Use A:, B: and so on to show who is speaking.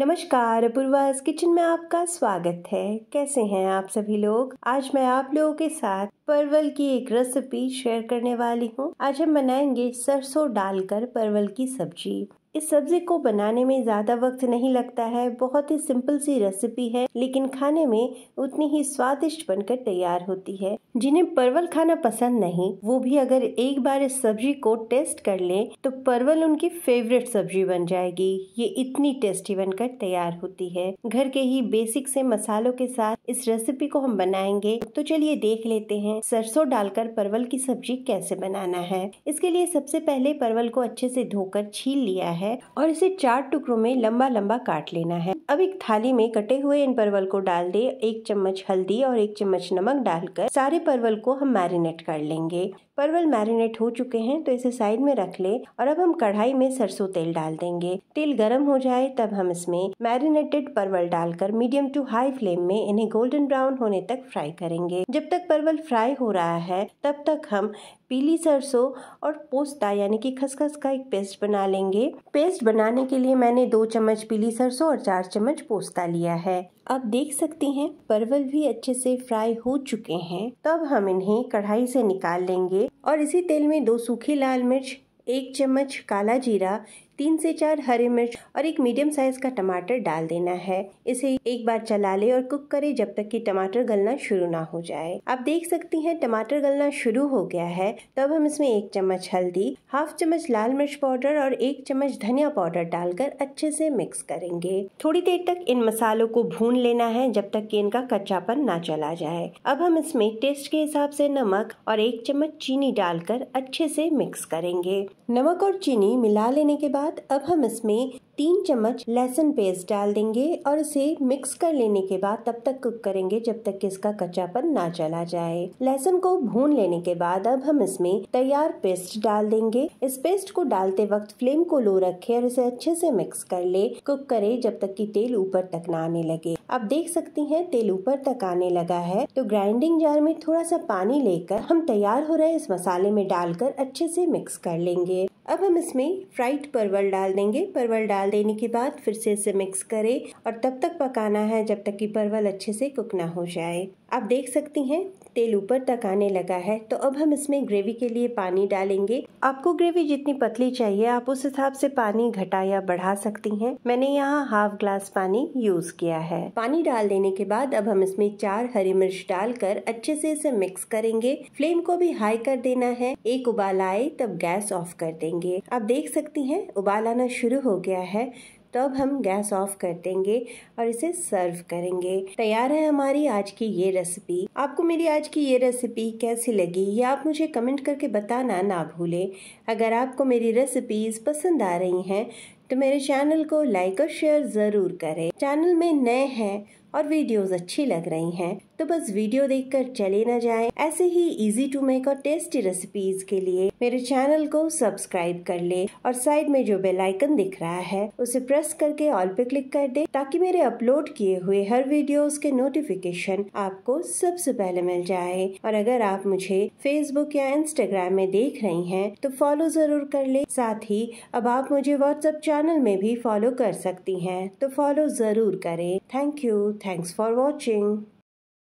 A: नमस्कार पूर्वाज किचन में आपका स्वागत है कैसे हैं आप सभी लोग आज मैं आप लोगों के साथ परवल की एक रेसिपी शेयर करने वाली हूँ आज हम बनाएंगे सरसों डालकर परवल की सब्जी इस सब्जी को बनाने में ज़्यादा वक्त नहीं लगता है बहुत ही सिंपल सी रेसिपी है लेकिन खाने में उतनी ही स्वादिष्ट बनकर तैयार होती है जिन्हें परवल खाना पसंद नहीं वो भी अगर एक बार इस सब्जी को टेस्ट कर ले तो परवल उनकी फेवरेट सब्जी बन जाएगी ये इतनी टेस्टी बनकर तैयार होती है घर के ही बेसिक से मसालों के साथ इस रेसिपी को हम बनाएंगे तो चलिए देख लेते हैं सरसों डालकर परवल की सब्जी कैसे बनाना है इसके लिए सबसे पहले परवल को अच्छे से धोकर छील लिया है है और इसे चार टुकड़ों में लंबा लंबा काट लेना है अब एक थाली में कटे हुए इन परवल को डाल दे एक चम्मच हल्दी और एक चम्मच नमक डालकर सारे परवल को हम मैरिनेट कर लेंगे परवल मैरिनेट हो चुके हैं तो इसे साइड में रख ले और अब हम कढ़ाई में सरसों तेल डाल देंगे तेल गर्म हो जाए तब हम इसमें मैरिनेटेड परवल डालकर मीडियम टू हाई फ्लेम में इन्हें गोल्डन ब्राउन होने तक फ्राई करेंगे जब तक परवल फ्राई हो रहा है तब तक हम पीली सरसों और पोस्ता यानी कि खसखस का एक पेस्ट बना लेंगे पेस्ट बनाने के लिए मैंने दो चम्मच पीली सरसों और चार चम्मच पोस्ता लिया है आप देख सकते हैं परवल भी अच्छे से फ्राई हो चुके हैं तब हम इन्हें कढ़ाई से निकाल लेंगे और इसी तेल में दो सूखी लाल मिर्च एक चम्मच काला जीरा तीन से चार हरी मिर्च और एक मीडियम साइज का टमाटर डाल देना है इसे एक बार चला ले और कुक करें जब तक कि टमाटर गलना शुरू ना हो जाए आप देख सकती हैं टमाटर गलना शुरू हो गया है तब हम इसमें एक चम्मच हल्दी हाफ चम्मच लाल मिर्च पाउडर और एक चम्मच धनिया पाउडर डालकर अच्छे से मिक्स करेंगे थोड़ी देर तक इन मसालों को भून लेना है जब तक की इनका कच्चापन ना चला जाए अब हम इसमें टेस्ट के हिसाब से नमक और एक चम्मच चीनी डालकर अच्छे से मिक्स करेंगे नमक और चीनी मिला लेने के बाद बाद अब हम इसमें तीन चम्मच लहसुन पेस्ट डाल देंगे और इसे मिक्स कर लेने के बाद तब तक कुक करेंगे जब तक कि इसका कच्चापन ना चला जाए लहसुन को भून लेने के बाद अब हम इसमें तैयार पेस्ट डाल देंगे इस पेस्ट को डालते वक्त फ्लेम को लो रखें और इसे अच्छे से मिक्स कर ले कुक करें जब तक कि तेल ऊपर तक ना आने लगे अब देख सकती हैं तेल ऊपर तक आने लगा है तो ग्राइंडिंग जार में थोड़ा सा पानी लेकर हम तैयार हो रहे इस मसाले में डालकर अच्छे से मिक्स कर लेंगे अब हम इसमें फ्राइड परवल डाल देंगे परवल डाल देने के बाद फिर से इसे मिक्स करें और तब तक पकाना है जब तक कि परवल अच्छे से कुक ना हो जाए आप देख सकती हैं तेल ऊपर तक आने लगा है तो अब हम इसमें ग्रेवी के लिए पानी डालेंगे आपको ग्रेवी जितनी पतली चाहिए आप उस हिसाब से पानी घटा या बढ़ा सकती हैं मैंने यहाँ हाफ ग्लास पानी यूज किया है पानी डाल देने के बाद अब हम इसमें चार हरी मिर्च डालकर अच्छे से इसे मिक्स करेंगे फ्लेम को भी हाई कर देना है एक उबाल आए तब गैस ऑफ कर देंगे आप देख सकती है उबाल आना शुरू हो गया है तब हम गैस ऑफ कर देंगे और इसे सर्व करेंगे तैयार है हमारी आज की ये रेसिपी आपको मेरी आज की ये रेसिपी कैसी लगी ये आप मुझे कमेंट करके बताना ना भूलें अगर आपको मेरी रेसिपीज़ पसंद आ रही हैं तो मेरे चैनल को लाइक और शेयर ज़रूर करें चैनल में नए हैं और वीडियोस अच्छी लग रही हैं तो बस वीडियो देखकर चले ना जाएं ऐसे ही इजी टू मेक और टेस्टी रेसिपीज के लिए मेरे चैनल को सब्सक्राइब कर ले और साइड में जो बेल आइकन दिख रहा है उसे प्रेस करके ऑल पे क्लिक कर दे ताकि मेरे अपलोड किए हुए हर वीडियो के नोटिफिकेशन आपको सबसे पहले मिल जाए और अगर आप मुझे फेसबुक या इंस्टाग्राम में देख रही है तो फॉलो जरूर कर ले साथ ही अब आप मुझे व्हाट्सएप चैनल में भी फॉलो कर सकती हैं तो फॉलो जरूर करें thank you thanks for watching